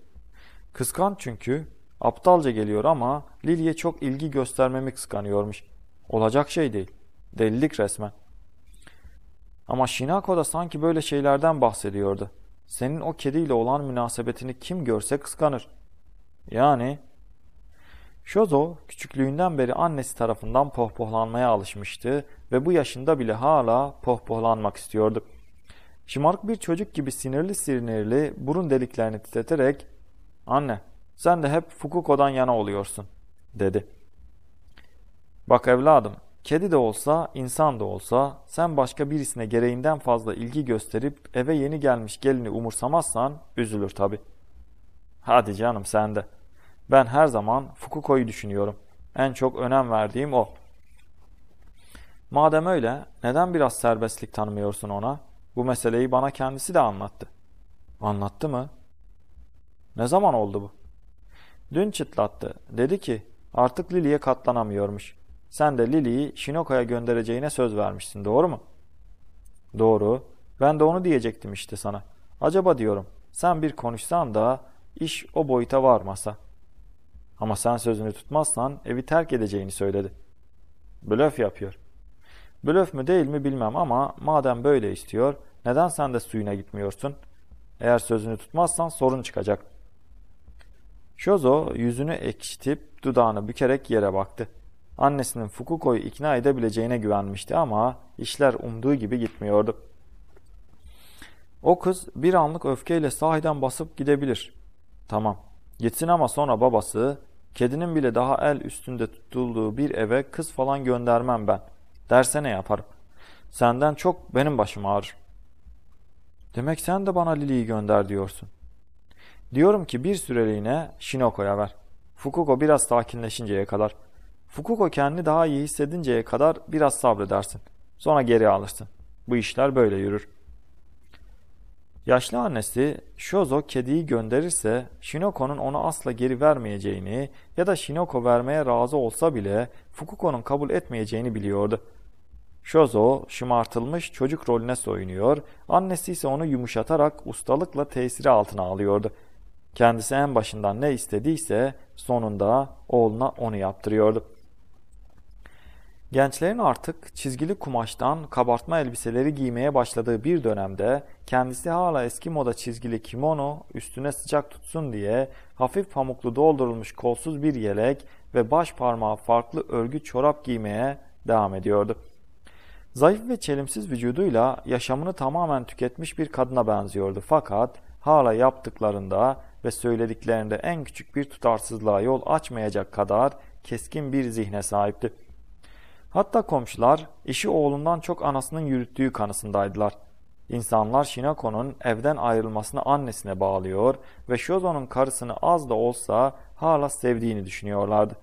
Kıskan çünkü aptalca geliyor ama Lilye çok ilgi göstermemi kıskanıyormuş. Olacak şey değil. Delilik resmen. Ama Shinako da sanki böyle şeylerden bahsediyordu. Senin o kediyle olan münasebetini kim görse kıskanır. Yani... Shozo küçüklüğünden beri annesi tarafından pohpohlanmaya alışmıştı ve bu yaşında bile hala pohpohlanmak istiyordu. Şımarık bir çocuk gibi sinirli sinirli burun deliklerini titreterek ''Anne sen de hep Fukuko'dan yana oluyorsun.'' dedi. ''Bak evladım kedi de olsa insan da olsa sen başka birisine gereğinden fazla ilgi gösterip eve yeni gelmiş gelini umursamazsan üzülür tabii.'' ''Hadi canım sen de. Ben her zaman Fukuko'yu düşünüyorum. En çok önem verdiğim o.'' Madem öyle neden biraz serbestlik tanımıyorsun ona? Bu meseleyi bana kendisi de anlattı. Anlattı mı? Ne zaman oldu bu? Dün çıtlattı. Dedi ki artık Lili'ye katlanamıyormuş. Sen de Lili'yi Shinoko'ya göndereceğine söz vermişsin doğru mu? Doğru. Ben de onu diyecektim işte sana. Acaba diyorum sen bir konuşsan da iş o boyuta varmasa. Ama sen sözünü tutmazsan evi terk edeceğini söyledi. Blöf yapıyor. Blöf mü değil mi bilmem ama madem böyle istiyor neden sen de suyuna gitmiyorsun? Eğer sözünü tutmazsan sorun çıkacak. Şozo yüzünü ekşitip dudağını bükerek yere baktı. Annesinin Fukuko'yu ikna edebileceğine güvenmişti ama işler umduğu gibi gitmiyordu. O kız bir anlık öfkeyle sahiden basıp gidebilir. Tamam. Gitsin ama sonra babası, kedinin bile daha el üstünde tutulduğu bir eve kız falan göndermem ben. Derse ne yaparım? Senden çok benim başım ağrır. Demek sen de bana Lili'yi gönder diyorsun. Diyorum ki bir süreliğine Shinoko'ya ver. Fukuko biraz sakinleşinceye kadar. Fukuko kendini daha iyi hissedinceye kadar biraz sabredersin. Sonra geri alırsın. Bu işler böyle yürür. Yaşlı annesi Shozo kediyi gönderirse Shinoko'nun onu asla geri vermeyeceğini ya da Shinoko vermeye razı olsa bile Fukuko'nun kabul etmeyeceğini biliyordu. Şozo şımartılmış çocuk rolüne soyunuyor, annesi ise onu yumuşatarak ustalıkla tesiri altına alıyordu. Kendisi en başından ne istediyse sonunda oğluna onu yaptırıyordu. Gençlerin artık çizgili kumaştan kabartma elbiseleri giymeye başladığı bir dönemde kendisi hala eski moda çizgili kimono üstüne sıcak tutsun diye hafif pamuklu doldurulmuş kolsuz bir yelek ve baş parmağı farklı örgü çorap giymeye devam ediyordu. Zayıf ve çelimsiz vücuduyla yaşamını tamamen tüketmiş bir kadına benziyordu fakat hala yaptıklarında ve söylediklerinde en küçük bir tutarsızlığa yol açmayacak kadar keskin bir zihne sahipti. Hatta komşular işi oğlundan çok anasının yürüttüğü kanısındaydılar. İnsanlar Shinako'nun evden ayrılmasını annesine bağlıyor ve Shozo'nun karısını az da olsa hala sevdiğini düşünüyorlardı.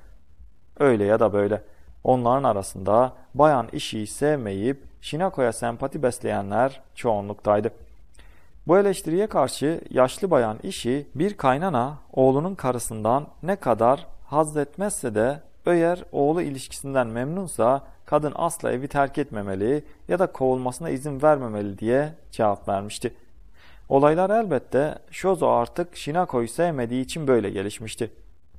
Öyle ya da böyle. Onların arasında bayan işi sevmeyip Şinako'ya sempati besleyenler çoğunluktaydı. Bu eleştiriye karşı yaşlı bayan işi bir kaynana oğlunun karısından ne kadar haz etmezse de öyer oğlu ilişkisinden memnunsa kadın asla evi terk etmemeli ya da kovulmasına izin vermemeli diye cevap vermişti. Olaylar elbette Şozo artık Shinako'yu sevmediği için böyle gelişmişti.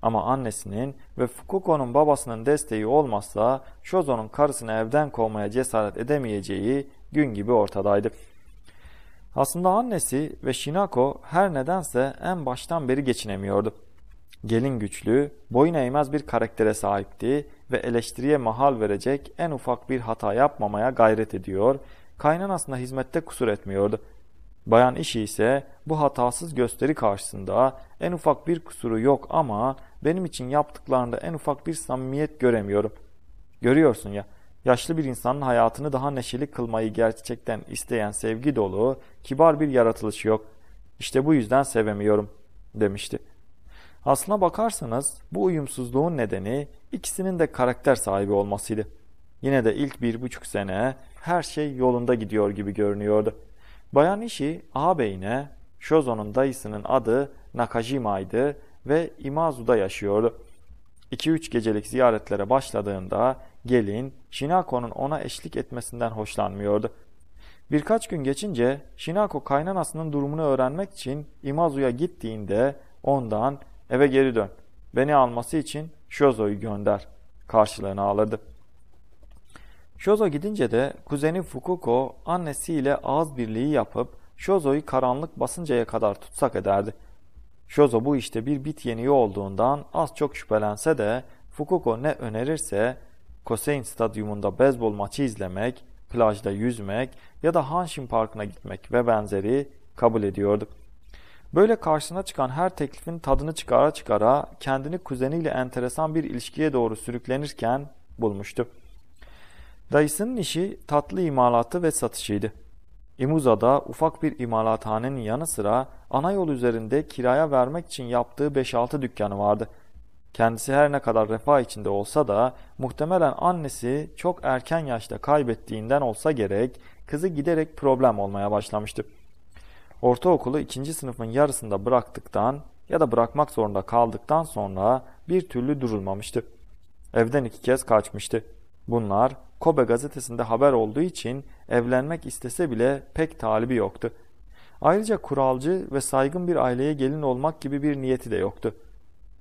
Ama annesinin ve Fukuko'nun babasının desteği olmazsa Shozo'nun karısını evden kovmaya cesaret edemeyeceği gün gibi ortadaydı. Aslında annesi ve Shinako her nedense en baştan beri geçinemiyordu. Gelin güçlü, boyun eğmez bir karaktere sahipti ve eleştiriye mahal verecek en ufak bir hata yapmamaya gayret ediyor, kaynanasına hizmette kusur etmiyordu. Bayan işi ise bu hatasız gösteri karşısında en ufak bir kusuru yok ama benim için yaptıklarında en ufak bir samimiyet göremiyorum. Görüyorsun ya, yaşlı bir insanın hayatını daha neşeli kılmayı gerçekten isteyen sevgi dolu, kibar bir yaratılışı yok. İşte bu yüzden sevemiyorum, demişti. Aslına bakarsanız bu uyumsuzluğun nedeni ikisinin de karakter sahibi olmasıydı. Yine de ilk bir buçuk sene her şey yolunda gidiyor gibi görünüyordu. Bayan işi ağabeyine Shozo'nun dayısının adı Nakajima'ydı ve İmazu'da yaşıyordu. 2-3 gecelik ziyaretlere başladığında gelin Shinako'nun ona eşlik etmesinden hoşlanmıyordu. Birkaç gün geçince Shinako kaynanasının durumunu öğrenmek için İmazu'ya gittiğinde ondan eve geri dön, beni alması için Shozo'yu gönder karşılığını alırdı. Shozo gidince de kuzeni Fukuko annesiyle ağız birliği yapıp Shozo'yu karanlık basıncaya kadar tutsak ederdi. Şozo bu işte bir bit yeniği olduğundan az çok şüphelense de Fukuko ne önerirse Kosein stadyumunda beyzbol maçı izlemek, plajda yüzmek ya da Hanshin Parkı'na gitmek ve benzeri kabul ediyordu. Böyle karşısına çıkan her teklifin tadını çıkara çıkara kendini kuzeniyle enteresan bir ilişkiye doğru sürüklenirken bulmuştu. Dayısının işi tatlı imalatı ve satışıydı. İmuza'da ufak bir imalathanenin yanı sıra ana yol üzerinde kiraya vermek için yaptığı 5-6 dükkanı vardı. Kendisi her ne kadar refah içinde olsa da muhtemelen annesi çok erken yaşta kaybettiğinden olsa gerek kızı giderek problem olmaya başlamıştı. Ortaokulu ikinci sınıfın yarısında bıraktıktan ya da bırakmak zorunda kaldıktan sonra bir türlü durulmamıştı. Evden iki kez kaçmıştı. Bunlar Kobe gazetesinde haber olduğu için evlenmek istese bile pek talibi yoktu. Ayrıca kuralcı ve saygın bir aileye gelin olmak gibi bir niyeti de yoktu.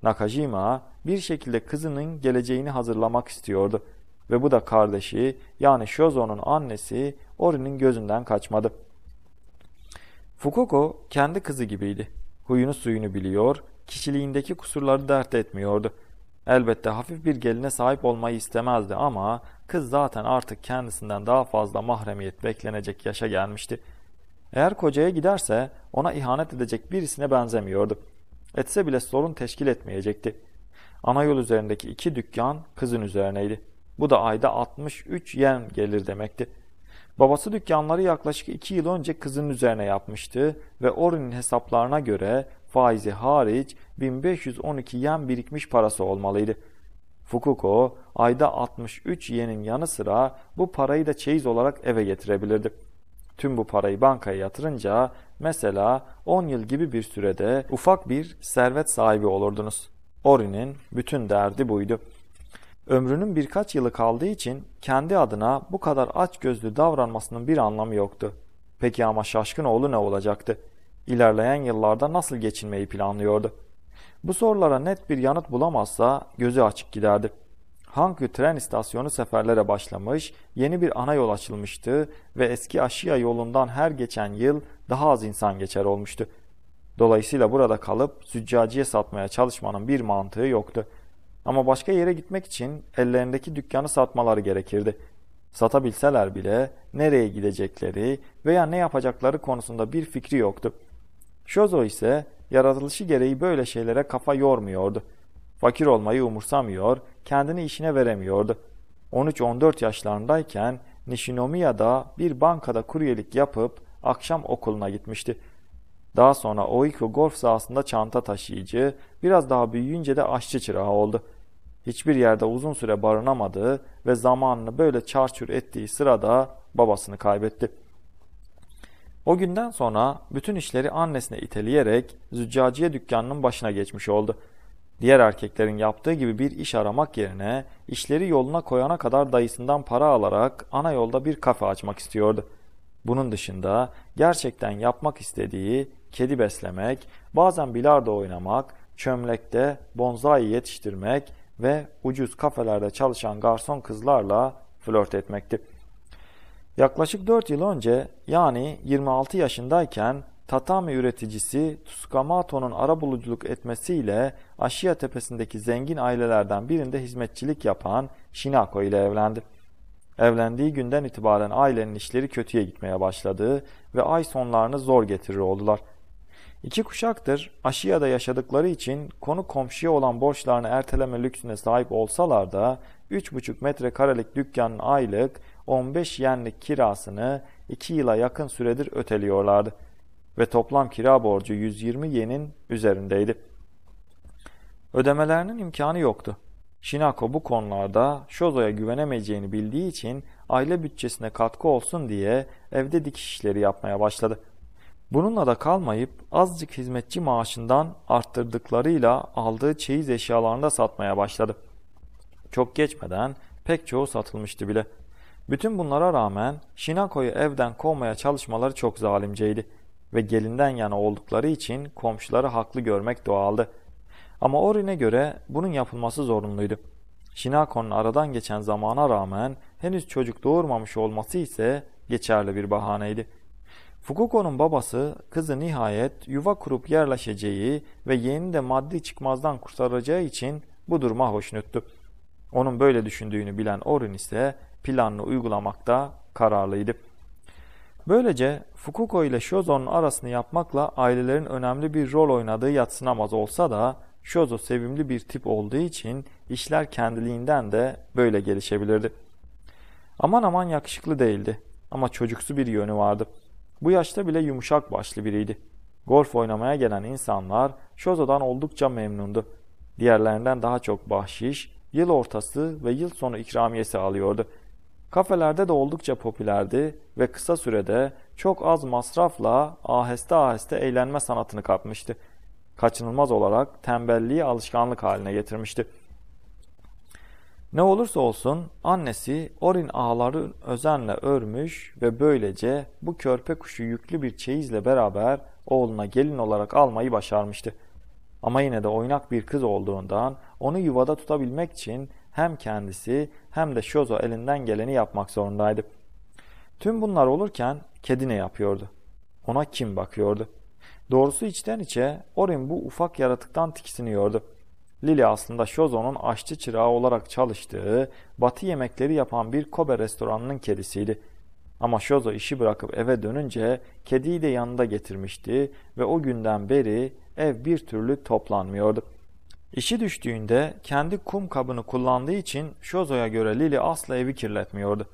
Nakajima bir şekilde kızının geleceğini hazırlamak istiyordu ve bu da kardeşi yani Shozo'nun annesi Ori'nin gözünden kaçmadı. Fukoko kendi kızı gibiydi. Huyunu suyunu biliyor, kişiliğindeki kusurları dert etmiyordu. Elbette hafif bir geline sahip olmayı istemezdi ama kız zaten artık kendisinden daha fazla mahremiyet beklenecek yaşa gelmişti. Eğer kocaya giderse ona ihanet edecek birisine benzemiyordu. Etse bile sorun teşkil etmeyecekti. Ana yol üzerindeki iki dükkan kızın üzerineydi. Bu da ayda 63 yen gelir demekti. Babası dükkanları yaklaşık iki yıl önce kızın üzerine yapmıştı ve Orin'in hesaplarına göre faizi hariç 1512 yen birikmiş parası olmalıydı. Fukuko ayda 63 yenin yanı sıra bu parayı da çeyiz olarak eve getirebilirdi. Tüm bu parayı bankaya yatırınca mesela 10 yıl gibi bir sürede ufak bir servet sahibi olurdunuz. Ori'nin bütün derdi buydu. Ömrünün birkaç yılı kaldığı için kendi adına bu kadar açgözlü davranmasının bir anlamı yoktu. Peki ama şaşkın oğlu ne olacaktı? ilerleyen yıllarda nasıl geçinmeyi planlıyordu? Bu sorulara net bir yanıt bulamazsa gözü açık giderdi. Hankü tren istasyonu seferlere başlamış, yeni bir ana yol açılmıştı ve eski Aşiya yolundan her geçen yıl daha az insan geçer olmuştu. Dolayısıyla burada kalıp züccaciye satmaya çalışmanın bir mantığı yoktu. Ama başka yere gitmek için ellerindeki dükkanı satmaları gerekirdi. Satabilseler bile nereye gidecekleri veya ne yapacakları konusunda bir fikri yoktu. Şozo ise yaratılışı gereği böyle şeylere kafa yormuyordu. Fakir olmayı umursamıyor, kendini işine veremiyordu. 13-14 yaşlarındayken Nishinomi'ya'da bir bankada kuryelik yapıp akşam okuluna gitmişti. Daha sonra Oiko golf sahasında çanta taşıyıcı, biraz daha büyüyünce de aşçı çırağı oldu. Hiçbir yerde uzun süre barınamadı ve zamanını böyle çarçur ettiği sırada babasını kaybetti. O günden sonra bütün işleri annesine iteleyerek züccaciye dükkanının başına geçmiş oldu. Diğer erkeklerin yaptığı gibi bir iş aramak yerine işleri yoluna koyana kadar dayısından para alarak ana yolda bir kafe açmak istiyordu. Bunun dışında gerçekten yapmak istediği kedi beslemek, bazen bilardo oynamak, çömlekte bonzai yetiştirmek ve ucuz kafelerde çalışan garson kızlarla flört etmekti. Yaklaşık 4 yıl önce yani 26 yaşındayken tatami üreticisi Tsukamato'nun arabuluculuk etmesiyle Aşiya tepesindeki zengin ailelerden birinde hizmetçilik yapan Shinako ile evlendi. Evlendiği günden itibaren ailenin işleri kötüye gitmeye başladı ve ay sonlarını zor getirir oldular. İki kuşaktır Aşiya'da yaşadıkları için konu komşuya olan borçlarını erteleme lüksüne sahip olsalar da 3,5 metrekarelik dükkanın aylık 15 yenlik kirasını 2 yıla yakın süredir öteliyorlardı ve toplam kira borcu 120 yenin üzerindeydi. Ödemelerinin imkanı yoktu. Shinako bu konularda Shozo'ya güvenemeyeceğini bildiği için aile bütçesine katkı olsun diye evde dikiş işleri yapmaya başladı. Bununla da kalmayıp azıcık hizmetçi maaşından arttırdıklarıyla aldığı çeyiz eşyalarını da satmaya başladı. Çok geçmeden pek çoğu satılmıştı bile. Bütün bunlara rağmen Shinako'yu evden kovmaya çalışmaları çok zalimceydi ve gelinden yana oldukları için komşuları haklı görmek doğaldı. Ama Orin'e göre bunun yapılması zorunluydu. Shinako'nun aradan geçen zamana rağmen henüz çocuk doğurmamış olması ise geçerli bir bahaneydi. Fukuko'nun babası kızı nihayet yuva kurup yerleşeceği ve yeğeni de maddi çıkmazdan kurtaracağı için bu duruma hoşnuttu. Onun böyle düşündüğünü bilen Orin ise planını uygulamakta kararlıydı. Böylece Fukuko ile Shozo'nun arasını yapmakla ailelerin önemli bir rol oynadığı yatsınamaz olsa da Shozo sevimli bir tip olduğu için işler kendiliğinden de böyle gelişebilirdi. Aman aman yakışıklı değildi ama çocuksu bir yönü vardı. Bu yaşta bile yumuşak başlı biriydi. Golf oynamaya gelen insanlar Shozo'dan oldukça memnundu. Diğerlerinden daha çok bahşiş, yıl ortası ve yıl sonu ikramiyesi alıyordu. Kafelerde de oldukça popülerdi ve kısa sürede çok az masrafla aheste aheste eğlenme sanatını kapmıştı. Kaçınılmaz olarak tembelliği alışkanlık haline getirmişti. Ne olursa olsun annesi Orin ağları özenle örmüş ve böylece bu körpe kuşu yüklü bir çeyizle beraber oğluna gelin olarak almayı başarmıştı. Ama yine de oynak bir kız olduğundan onu yuvada tutabilmek için hem kendisi hem de Shozo elinden geleni yapmak zorundaydı. Tüm bunlar olurken kedi ne yapıyordu? Ona kim bakıyordu? Doğrusu içten içe Orin bu ufak yaratıktan tiksiniyordu. Lily aslında Shozo'nun aşçı çırağı olarak çalıştığı, batı yemekleri yapan bir Kobe restoranının kedisiydi. Ama Shozo işi bırakıp eve dönünce kediyi de yanında getirmişti ve o günden beri ev bir türlü toplanmıyordu. İşi düştüğünde kendi kum kabını kullandığı için Şozo'ya göre Lili asla evi kirletmiyordu.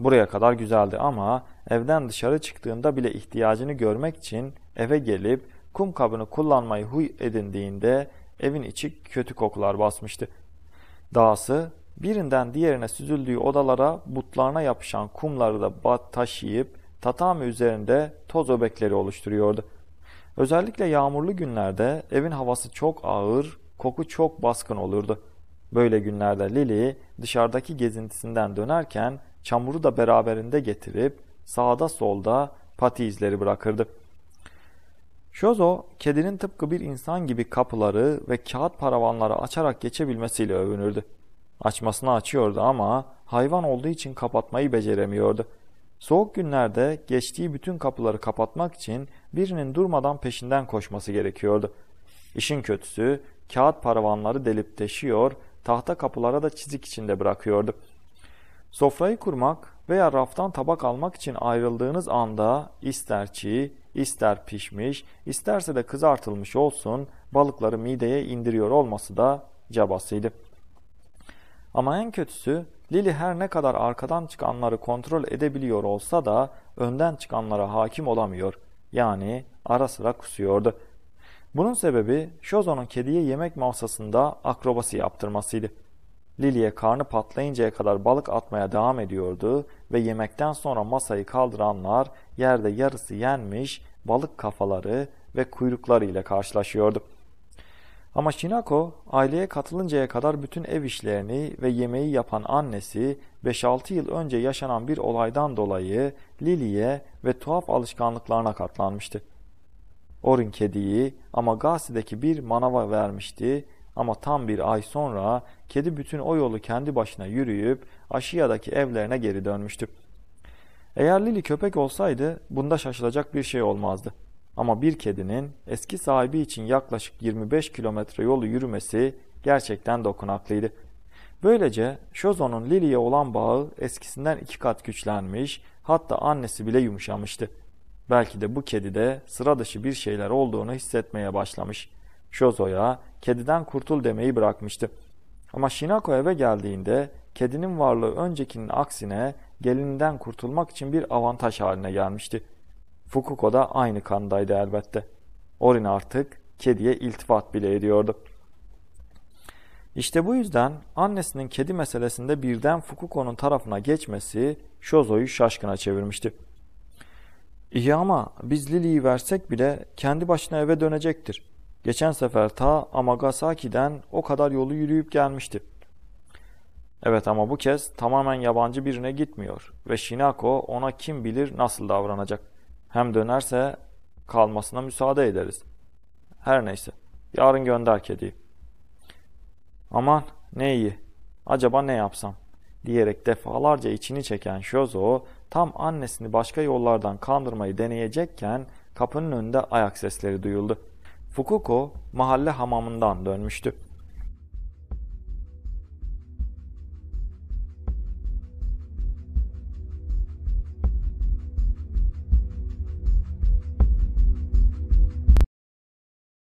Buraya kadar güzeldi ama evden dışarı çıktığında bile ihtiyacını görmek için eve gelip kum kabını kullanmayı huy edindiğinde evin içi kötü kokular basmıştı. Dahası birinden diğerine süzüldüğü odalara butlarına yapışan kumları da bat taşıyıp tatami üzerinde toz öbekleri oluşturuyordu. Özellikle yağmurlu günlerde evin havası çok ağır, Koku çok baskın olurdu. Böyle günlerde Lily dışarıdaki gezintisinden dönerken çamuru da beraberinde getirip sağda solda pati izleri bırakırdı. Şozo, kedinin tıpkı bir insan gibi kapıları ve kağıt paravanları açarak geçebilmesiyle övünürdü. Açmasını açıyordu ama hayvan olduğu için kapatmayı beceremiyordu. Soğuk günlerde geçtiği bütün kapıları kapatmak için birinin durmadan peşinden koşması gerekiyordu. İşin kötüsü kağıt paravanları delip deşiyor, tahta kapılara da çizik içinde bırakıyordu. Sofrayı kurmak veya raftan tabak almak için ayrıldığınız anda ister çiğ, ister pişmiş, isterse de kızartılmış olsun balıkları mideye indiriyor olması da cabasıydı. Ama en kötüsü Lili her ne kadar arkadan çıkanları kontrol edebiliyor olsa da önden çıkanlara hakim olamıyor. Yani ara sıra kusuyordu.'' Bunun sebebi Shozo'nun kediye yemek masasında akrobasi yaptırmasıydı. Lily'e karnı patlayıncaya kadar balık atmaya devam ediyordu ve yemekten sonra masayı kaldıranlar yerde yarısı yenmiş balık kafaları ve kuyrukları ile karşılaşıyordu. Ama Shinako aileye katılıncaya kadar bütün ev işlerini ve yemeği yapan annesi 5-6 yıl önce yaşanan bir olaydan dolayı Lily'e ve tuhaf alışkanlıklarına katlanmıştı. Orin kediyi ama Gazi'deki bir manava vermişti ama tam bir ay sonra kedi bütün o yolu kendi başına yürüyüp Aşiya'daki evlerine geri dönmüştü. Eğer Lili köpek olsaydı bunda şaşılacak bir şey olmazdı. Ama bir kedinin eski sahibi için yaklaşık 25 kilometre yolu yürümesi gerçekten dokunaklıydı. Böylece Şozo'nun Lili'ye olan bağı eskisinden iki kat güçlenmiş, hatta annesi bile yumuşamıştı. Belki de bu kedide sıra dışı bir şeyler olduğunu hissetmeye başlamış. Shozo'ya kediden kurtul demeyi bırakmıştı. Ama Shinako eve geldiğinde kedinin varlığı öncekinin aksine gelininden kurtulmak için bir avantaj haline gelmişti. Fukuko da aynı kandaydı elbette. Orin artık kediye iltifat bile ediyordu. İşte bu yüzden annesinin kedi meselesinde birden Fukuko'nun tarafına geçmesi Shozo'yu şaşkına çevirmişti. İyi ama biz Lili'yi versek bile kendi başına eve dönecektir. Geçen sefer ta Amagasaki'den o kadar yolu yürüyüp gelmişti. Evet ama bu kez tamamen yabancı birine gitmiyor ve Shinako ona kim bilir nasıl davranacak. Hem dönerse kalmasına müsaade ederiz. Her neyse. Yarın gönder kediyi. Aman ne iyi. Acaba ne yapsam? Diyerek defalarca içini çeken Shozo Tam annesini başka yollardan kandırmayı deneyecekken kapının önünde ayak sesleri duyuldu. Fukuko mahalle hamamından dönmüştü.